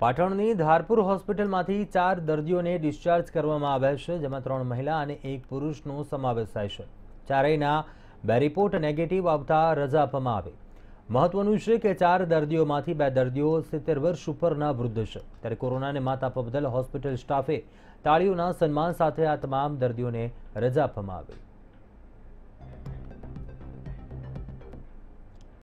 પાટણની ધારપુર હોસ્પિટલમાંથી ચાર દર્દીઓને ડિસ્ચાર્જ કરવામાં આવ્યા છે જેમાં ત્રણ મહિલા અને એક પુરુષનો સમાવેશ થાય છે ચારેયના બે રિપોર્ટ નેગેટિવ આવતા રજા આપવામાં આવી મહત્વનું છે કે ચાર દર્દીઓમાંથી બે દર્દીઓ સિત્તેર વર્ષ ઉપરના વૃદ્ધ છે ત્યારે કોરોનાને માત આપવા બદલ હોસ્પિટલ સ્ટાફે તાળીઓના સન્માન સાથે આ તમામ દર્દીઓને રજા આપવામાં આવી